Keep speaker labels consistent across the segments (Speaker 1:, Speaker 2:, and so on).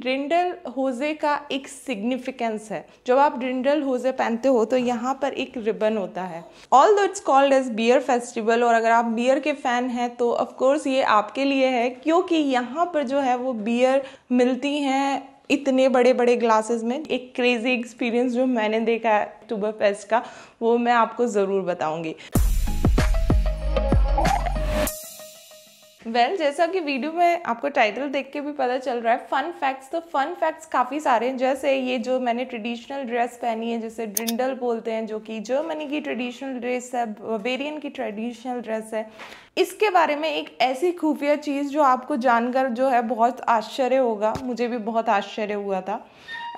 Speaker 1: ड्रिंडल होजे का एक सिग्निफिकेंस है जब आप ड्रिंडल होजे पहनते हो तो यहाँ पर एक रिबन होता है although it's called as beer festival और अगर आप बियर के फैन हैं तो ऑफकोर्स ये आपके लिए है क्योंकि यहाँ पर जो है वो बियर मिलती हैं इतने बड़े बड़े ग्लासेस में एक क्रेजी एक्सपीरियंस जो मैंने देखा है अक्टूबर फेस्ट का वो मैं आपको ज़रूर बताऊँगी वेल well, जैसा कि वीडियो में आपको टाइटल देख के भी पता चल रहा है फन फैक्ट्स तो फन फैक्ट्स काफ़ी सारे हैं जैसे ये जो मैंने ट्रेडिशनल ड्रेस पहनी है जैसे ड्रिंडल बोलते हैं जो कि जर्मनी की ट्रेडिशनल ड्रेस है बवेरियन की ट्रेडिशनल ड्रेस है इसके बारे में एक ऐसी खुफिया चीज़ जो आपको जानकर जो है बहुत आश्चर्य होगा मुझे भी बहुत आश्चर्य हुआ था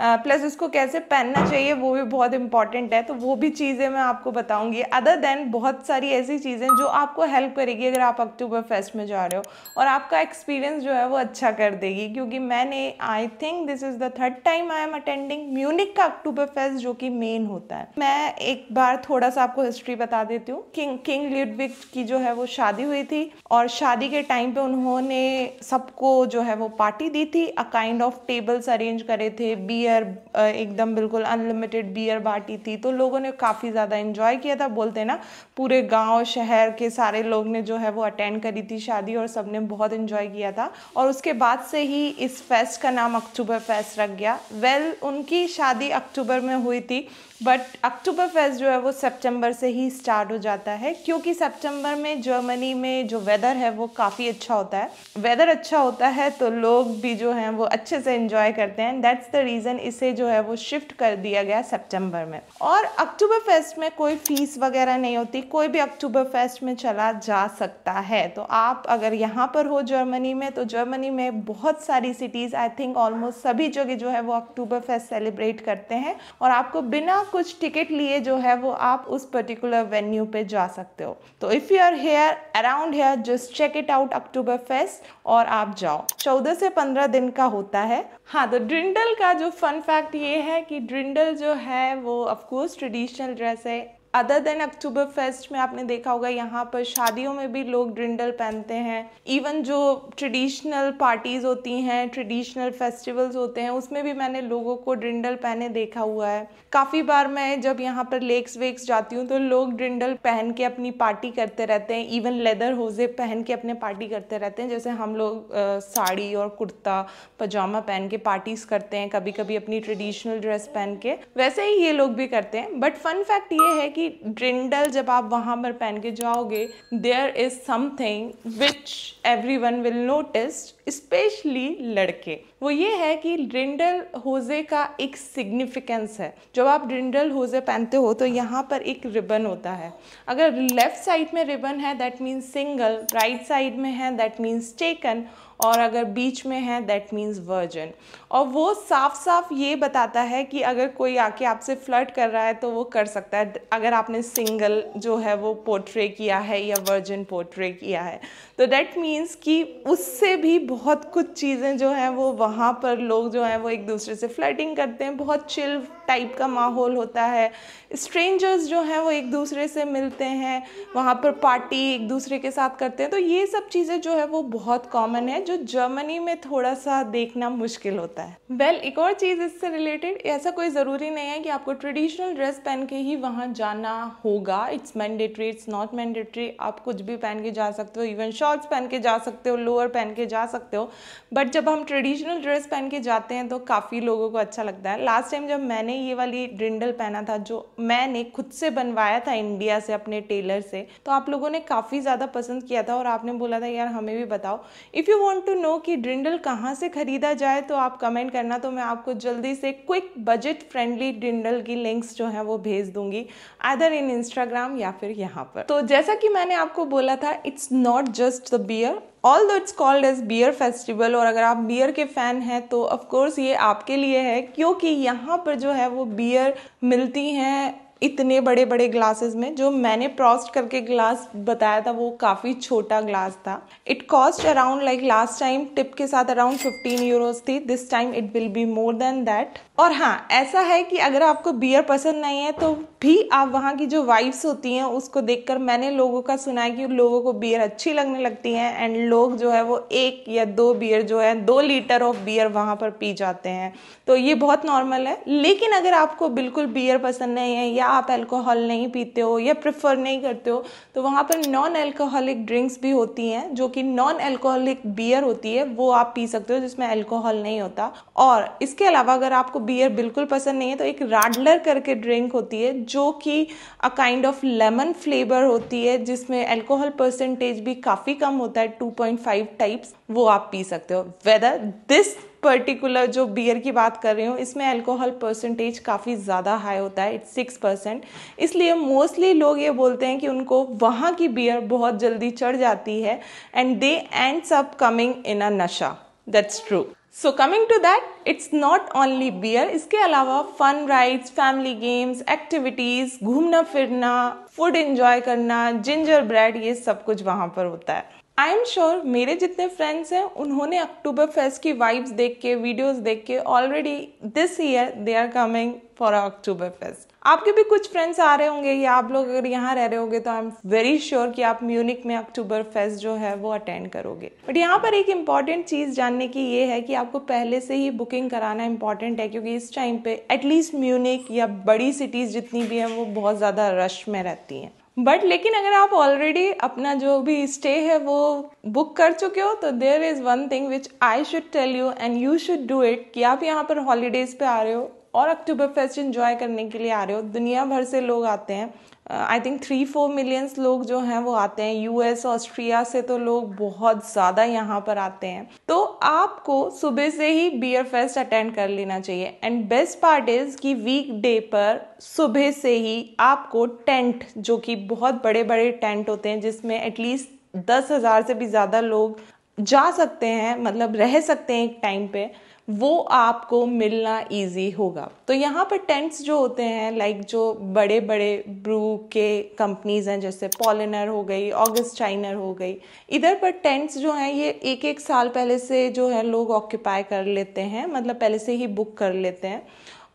Speaker 1: प्लस इसको कैसे पहनना चाहिए वो भी बहुत इम्पॉर्टेंट है तो वो भी चीज़ें मैं आपको बताऊंगी अदर देन बहुत सारी ऐसी चीज़ें जो आपको हेल्प करेगी अगर आप अक्टूबर फेस्ट में जा रहे हो और आपका एक्सपीरियंस जो है वो अच्छा कर देगी क्योंकि मैंने I think this is the third time I am attending Munich का अक्टूबर फेस्ट जो कि मेन होता है मैं एक बार थोड़ा सा आपको हिस्ट्री बता देती हूँ किंग किंग लिडविक की जो है वो शादी हुई थी और शादी के टाइम पे उन्होंने सबको जो है वो पार्टी दी थी a kind of tables arrange करे थे बियर एकदम बिल्कुल अनलिमिटेड बियर बांटी थी तो लोगों ने काफ़ी ज़्यादा इन्जॉय किया था बोलते ना पूरे गाँव शहर के सारे लोग ने जो है वो अटेंड करी थी शादी और सब ने बहुत इन्जॉय किया था और उसके बाद से ही इस फेस्ट का नाम अक्टूबर फेस्ट रख गया वेल well, उनकी शादी अक्टूबर में हुई थी बट अक्टूबर फेस्ट जो है वो सितंबर से ही स्टार्ट हो जाता है क्योंकि सितंबर में जर्मनी में जो वेदर है वो काफ़ी अच्छा होता है वेदर अच्छा होता है तो लोग भी जो हैं वो अच्छे से इन्जॉय करते हैं दैट्स द रीज़न इसे जो है वो शिफ्ट कर दिया गया सेप्टेम्बर में और अक्टूबर फेस्ट में कोई फीस वगैरह नहीं होती कोई भी अक्टूबर फेस्ट में चला जा सकता है तो आप अगर यहाँ पर हो जर्मनी में तो जर्मनी में बहुत सारी सिटीज़ आई थिंक ऑलमोस्ट सभी जगह जो है वो अक्टूबर फेस्ट सेलिब्रेट करते हैं और आपको बिना कुछ टिकट लिए जो है वो आप उस पर्टिकुलर वेन्यू पे जा सकते हो तो if you are here around here just check it out Oktoberfest और आप जाओ चौदह से पंद्रह दिन का होता है हाँ तो ड्रिंडल का जो फन फैक्ट ये है कि ड्रिंडल जो है वो ऑफकोर्स ट्रेडिशनल ड्रेस है अदर देन अक्टूबर फेस्ट में आपने देखा होगा यहाँ पर शादियों में भी लोग ड्रिंडल पहनते हैं इवन जो ट्रेडिशनल पार्टीज़ होती हैं ट्रेडिशनल फेस्टिवल्स होते हैं उसमें भी मैंने लोगों को ड्रिंडल पहने देखा हुआ है काफ़ी बार मैं जब यहाँ पर लेक्स वेक्स जाती हूँ तो लोग ड्रिंडल पहन के अपनी पार्टी करते रहते हैं इवन लेदर होजे पहन के अपने पार्टी करते रहते हैं जैसे हम लोग साड़ी और कुर्ता पजामा पहन के पार्टीज़ करते हैं कभी कभी अपनी ट्रेडिशनल ड्रेस पहन के वैसे ही ये लोग भी करते हैं बट फन फैक्ट ये है कि ड्रिंडल जब आप वहाँ पर पहन के जाओगे there is something which everyone will notice specially लड़के वो ये है कि ड्रिंडल होजे का एक सिग्निफिकेंस है जब आप ड्रिंडल होजे पहनते हो तो यहाँ पर एक रिबन होता है अगर लेफ़्ट साइड में रिबन है that means single right side में है दैट मीन्स टेकन और अगर बीच में है दैट मीन्स वर्जन और वो साफ साफ ये बताता है कि अगर कोई आके आपसे फ्लर्ट कर रहा है तो वो कर सकता है अगर आपने सिंगल जो है वो पोर्ट्रे किया है या वर्जन पोर्ट्रे किया है तो डैट मीन्स कि उससे भी बहुत कुछ चीज़ें जो हैं वो वहाँ पर लोग जो हैं वो एक दूसरे से फ्लर्टिंग करते हैं बहुत चिल टाइप का माहौल होता है स्ट्रेंजर्स जो हैं वो एक दूसरे से मिलते हैं वहाँ पर पार्टी एक दूसरे के साथ करते हैं तो ये सब चीज़ें जो है वो बहुत कॉमन है जो जर्मनी में थोड़ा सा देखना मुश्किल होता है वेल well, एक और चीज़ इससे रिलेटेड ऐसा कोई ज़रूरी नहीं है कि आपको ट्रेडिशनल ड्रेस पहन के ही वहाँ जाना होगा it's mandatory it's not mandatory आप कुछ भी पहन के जा सकते हो इवन शॉर्ट्स पहन के जा सकते हो लोअर पहन के जा सकते सकते हो बट जब हम ट्रेडिशनल ड्रेस पहन के जाते हैं तो काफ़ी लोगों को अच्छा लगता है लास्ट टाइम जब मैंने ये वाली ड्रिंडल पहना था जो मैंने खुद से बनवाया था इंडिया से अपने टेलर से तो आप लोगों ने काफ़ी ज़्यादा पसंद किया था और आपने बोला था यार हमें भी बताओ if you want to know कि ड्रिंडल कहाँ से ख़रीदा जाए तो आप कमेंट करना तो मैं आपको जल्दी से क्विक बजट फ्रेंडली ड्रिंडल की लिंक्स जो हैं वो भेज दूंगी आदर इन इंस्टाग्राम या फिर यहाँ पर तो जैसा कि मैंने आपको बोला था it's not just the beer although it's called as beer festival और अगर आप बियर के फ़ैन हैं तो ऑफकोर्स ये आपके लिए है क्योंकि यहाँ पर जो है वो बियर मिलती हैं इतने बड़े बड़े ग्लासेस में जो मैंने प्रोस्ट करके ग्लास बताया था वो काफ़ी छोटा ग्लास था it cost around like last time tip के साथ अराउंड 15 यूरोस थी this time it will be more than that और हाँ ऐसा है कि अगर आपको बियर पसंद नहीं है तो भी आप वहाँ की जो वाइब्स होती हैं उसको देखकर मैंने लोगों का सुना है कि लोगों को बियर अच्छी लगने लगती हैं एंड लोग जो है वो एक या दो बियर जो है दो लीटर ऑफ बियर वहाँ पर पी जाते हैं तो ये बहुत नॉर्मल है लेकिन अगर आपको बिल्कुल बियर पसंद नहीं है या आप एल्कोहल नहीं पीते हो या प्रेफर नहीं करते हो तो वहाँ पर नॉन एल्कोहलिक ड्रिंक्स भी होती हैं जो कि नॉन एल्कोहलिक बियर होती है वो आप पी सकते हो जिसमें एल्कोहल नहीं होता और इसके अलावा अगर आपको बियर बिल्कुल पसंद नहीं है तो एक राडलर करके ड्रिंक होती है जो कि a kind of lemon flavour होती है जिसमें अल्कोहल परसेंटेज भी काफ़ी कम होता है 2.5 टाइप्स वो आप पी सकते हो वेदर दिस पर्टिकुलर जो बियर की बात कर रही हूँ इसमें अल्कोहल परसेंटेज काफ़ी ज़्यादा हाई होता है इट्स सिक्स परसेंट इसलिए मोस्टली लोग ये बोलते हैं कि उनको वहाँ की बियर बहुत जल्दी चढ़ जाती है and they ends up coming in a नशा that's true so coming to that it's not only beer इसके अलावा fun rides family games activities घूमना फिरना फूड एंजॉय करना जिंजर ब्रेड ये सब कुछ वहाँ पर होता है आई एम श्योर मेरे जितने फ्रेंड्स हैं उन्होंने अक्टूबर फेस्ट की वाइब्स देख के वीडियोज देख के already this year they are coming for Oktoberfest आपके भी कुछ फ्रेंड्स आ रहे होंगे या आप लोग अगर यहाँ रह रहे होंगे तो आई एम वेरी श्योर कि आप म्यूनिक में अक्टूबर फेस्ट जो है वो अटेंड करोगे बट यहाँ पर एक इम्पॉर्टेंट चीज़ जानने की ये है कि आपको पहले से ही बुकिंग कराना इम्पॉर्टेंट है क्योंकि इस टाइम पे एटलीस्ट म्यूनिक या बड़ी सिटीज़ जितनी भी हैं वो बहुत ज़्यादा रश में रहती हैं बट लेकिन अगर आप ऑलरेडी अपना जो भी स्टे है वो बुक कर चुके हो तो there is one thing which I should tell you and you should do it कि आप यहाँ पर हॉलीडेज़ पे आ रहे हो और अक्टूबर फेस्ट इन्जॉय करने के लिए आ रहे हो दुनिया भर से लोग आते हैं I think three four millions लोग जो हैं वो आते हैं यूएस ऑस्ट्रिया से तो लोग बहुत ज़्यादा यहाँ पर आते हैं तो आपको सुबह से ही बियर फेस्ट अटेंड कर लेना चाहिए एंड बेस्ट पार्ट इज़ कि वीक डे पर सुबह से ही आपको टेंट जो कि बहुत बड़े बड़े टेंट होते हैं जिसमें एटलीस्ट दस हज़ार से भी ज़्यादा लोग जा सकते हैं मतलब रह सकते हैं एक टाइम पे वो आपको मिलना इजी होगा तो यहाँ पर टेंट्स जो होते हैं लाइक जो बड़े बड़े ब्रू के कंपनीज हैं जैसे पॉलिनर हो गई ऑगस्ट चाइनर हो गई इधर पर टेंट्स जो हैं ये एक एक साल पहले से जो है लोग ऑक्यूपाई कर लेते हैं मतलब पहले से ही बुक कर लेते हैं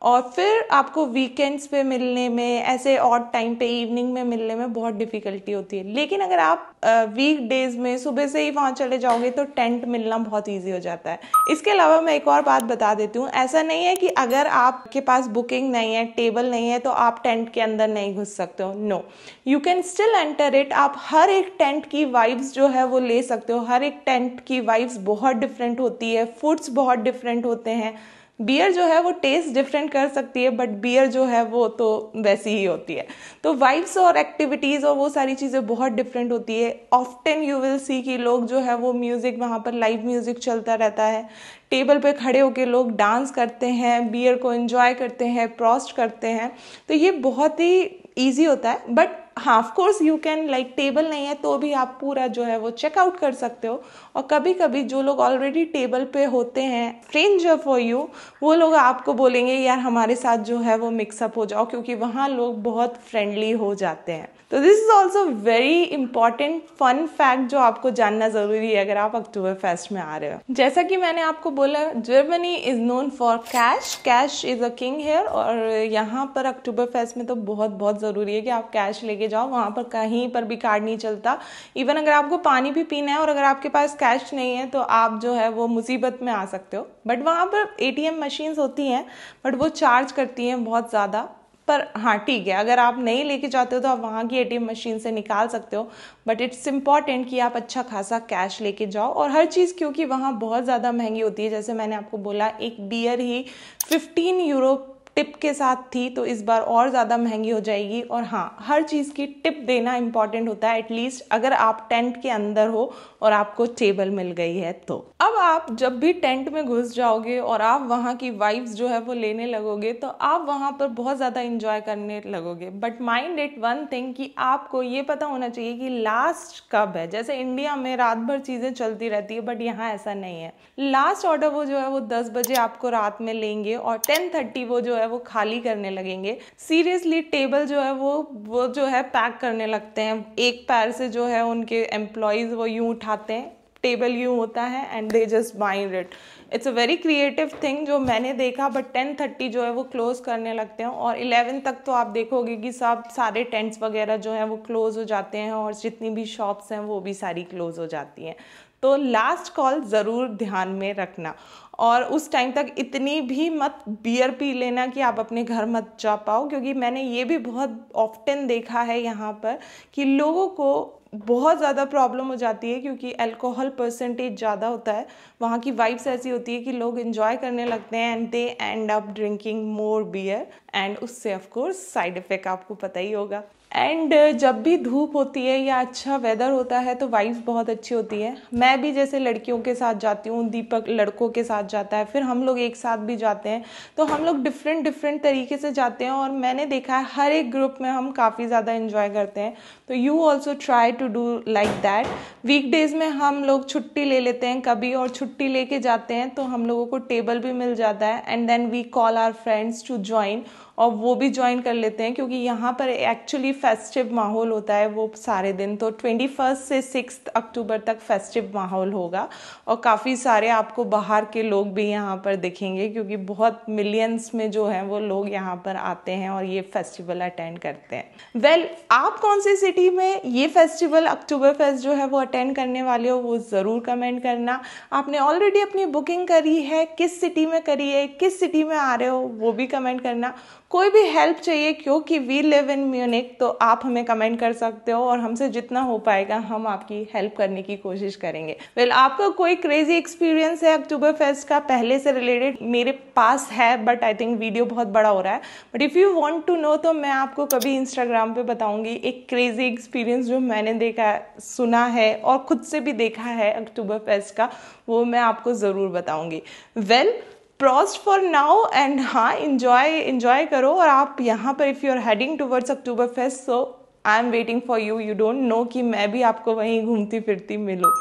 Speaker 1: और फिर आपको वीकेंड्स पे मिलने में ऐसे और टाइम पे इवनिंग में मिलने में बहुत डिफ़िकल्टी होती है लेकिन अगर आप वीक डेज में सुबह से ही वहाँ चले जाओगे तो टेंट मिलना बहुत ईजी हो जाता है इसके अलावा मैं एक और बात बता देती हूँ ऐसा नहीं है कि अगर आपके पास बुकिंग नहीं है टेबल नहीं है तो आप टेंट के अंदर नहीं घुस सकते हो no you can still enter it आप हर एक टेंट की वाइब्स जो है वो ले सकते हो हर एक टेंट की वाइब्स बहुत डिफरेंट होती है फूड्स बहुत डिफरेंट होते हैं बियर जो है वो टेस्ट डिफरेंट कर सकती है बट बियर जो है वो तो वैसी ही होती है तो वाइब्स और एक्टिविटीज़ और वो सारी चीज़ें बहुत डिफरेंट होती है ऑफ्टन यू विल सी कि लोग जो है वो म्यूज़िक वहाँ पर लाइव म्यूज़िक चलता रहता है टेबल पे खड़े होकर लोग डांस करते हैं बियर को इन्जॉय करते हैं प्रॉस्ट करते हैं तो ये बहुत ही ईजी होता है बट हाँ of course you can like table नहीं है तो भी आप पूरा जो है वो चेकआउट कर सकते हो और कभी कभी जो लोग ऑलरेडी टेबल पे होते हैं स्ट्रेंजर फॉर यू वो लोग आपको बोलेंगे यार हमारे साथ जो है वो मिक्सअप हो जाओ क्योंकि वहाँ लोग बहुत फ्रेंडली हो जाते हैं तो this is also very important fun fact जो आपको जानना ज़रूरी है अगर आप अक्टूबर फेस्ट में आ रहे हो जैसा कि मैंने आपको बोला Germany is known for cash cash is a king here और यहाँ पर अक्टूबर फेस्ट में तो बहुत बहुत ज़रूरी है कि आप कैश लेके लेके जाओ वहाँ पर कहीं पर भी कार्ड नहीं चलता इवन अगर आपको पानी भी पीना है और अगर आपके पास कैश नहीं है तो आप जो है वो मुसीबत में आ सकते हो बट वहाँ पर ए टी मशीन्स होती हैं बट वो चार्ज करती हैं बहुत ज़्यादा पर हाँ ठीक है अगर आप नहीं लेके जाते हो तो आप वहाँ की एटीएम मशीन से निकाल सकते हो बट इट्स इम्पॉर्टेंट कि आप अच्छा खासा कैश लेके जाओ और हर चीज़ क्योंकि वहाँ बहुत ज़्यादा महंगी होती है जैसे मैंने आपको बोला एक बियर ही 15 यूरो टिप के साथ थी तो इस बार और ज़्यादा महंगी हो जाएगी और हाँ हर चीज़ की टिप देना इम्पॉर्टेंट होता है एटलीस्ट अगर आप टेंट के अंदर हो और आपको टेबल मिल गई है तो अब आप जब भी टेंट में घुस जाओगे और आप वहाँ की वाइब्स जो है वो लेने लगोगे तो आप वहाँ पर बहुत ज़्यादा इंजॉय करने लगोगे but mind it one thing कि आपको ये पता होना चाहिए कि लास्ट कब है जैसे इंडिया में रात भर चीज़ें चलती रहती है बट यहाँ ऐसा नहीं है लास्ट ऑर्डर वो जो है वो दस बजे आपको रात में लेंगे और टेन थर्टी वो जो है है वो खाली करने लगेंगे सीरियसली टेबल जो है वो वो जो है पैक करने लगते हैं एक पैर से जो है उनके एम्प्लॉयज़ वो यूँ उठाते हैं टेबल यूँ होता है and they just bind it it's a very creative thing जो मैंने देखा बट टेन थर्टी जो है वो क्लोज़ करने लगते हैं और इलेवन तक तो आप देखोगे कि सब सारे टेंट्स वगैरह जो हैं वो क्लोज़ हो जाते हैं और जितनी भी शॉप्स हैं वो भी सारी क्लोज़ हो जाती हैं तो लास्ट कॉल ज़रूर ध्यान में रखना और उस टाइम तक इतनी भी मत बियर पी लेना कि आप अपने घर मत जा पाओ क्योंकि मैंने ये भी बहुत ऑफ्टन देखा है यहाँ पर कि लोगों को बहुत ज़्यादा प्रॉब्लम हो जाती है क्योंकि अल्कोहल परसेंटेज ज़्यादा होता है वहाँ की वाइब्स ऐसी होती है कि लोग इन्जॉय करने लगते हैं and they end up drinking more beer and उससे ऑफकोर्स साइड इफ़ेक्ट आपको पता ही होगा एंड uh, जब भी धूप होती है या अच्छा वेदर होता है तो वाइफ बहुत अच्छी होती है मैं भी जैसे लड़कियों के साथ जाती हूँ दीपक लड़कों के साथ जाता है फिर हम लोग एक साथ भी जाते हैं तो हम लोग डिफरेंट डिफरेंट तरीके से जाते हैं और मैंने देखा है हर एक ग्रुप में हम काफ़ी ज़्यादा इन्जॉय करते हैं तो you also try to do like that weekdays में हम लोग छुट्टी ले लेते हैं कभी और छुट्टी लेके जाते हैं तो हम लोगों को टेबल भी मिल जाता है and then we call our friends to join और वो भी ज्वाइन कर लेते हैं क्योंकि यहाँ पर एक्चुअली फेस्टिव माहौल होता है वो सारे दिन तो ट्वेंटी फर्स्ट से सिक्स अक्टूबर तक फेस्टिव माहौल होगा और काफ़ी सारे आपको बाहर के लोग भी यहाँ पर दिखेंगे क्योंकि बहुत मिलियंस में जो है वो लोग यहाँ पर आते हैं और ये फेस्टिवल अटेंड करते हैं वेल well, आप कौन सी सिटी में ये फेस्टिवल अक्टूबर फेस्ट जो है वो अटेंड करने वाले हो वो ज़रूर कमेंट करना आपने ऑलरेडी अपनी बुकिंग करी है किस सिटी में करी है किस सिटी में आ रहे हो वो भी कमेंट करना कोई भी हेल्प चाहिए क्योंकि वी लिव इन म्यूनिक तो आप हमें कमेंट कर सकते हो और हमसे जितना हो पाएगा हम आपकी हेल्प करने की कोशिश करेंगे वेल well, आपका कोई क्रेजी एक्सपीरियंस है अक्टूबर फेस्ट का पहले से रिलेटेड मेरे पास है बट आई थिंक वीडियो बहुत बड़ा हो रहा है but if you want to know तो मैं आपको कभी इंस्टाग्राम पर बताऊंगी एक क्रेजी एक्सपीरियंस जो मैंने देखा सुना है और खुद से भी देखा है अक्टूबर फेस्ट का वो मैं आपको ज़रूर बताऊंगी वेल well, प्रॉस्ट फॉर नाउ एंड हाँ इन्जॉय इन्जॉय करो और आप यहाँ पर if you are heading towards Oktoberfest so I am waiting for you you don't know कि मैं भी आपको वहीं घूमती फिरती मिलूँ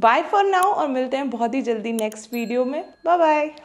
Speaker 1: बाय फॉर नाउ और मिलते हैं बहुत ही जल्दी नेक्स्ट वीडियो में बाय बाय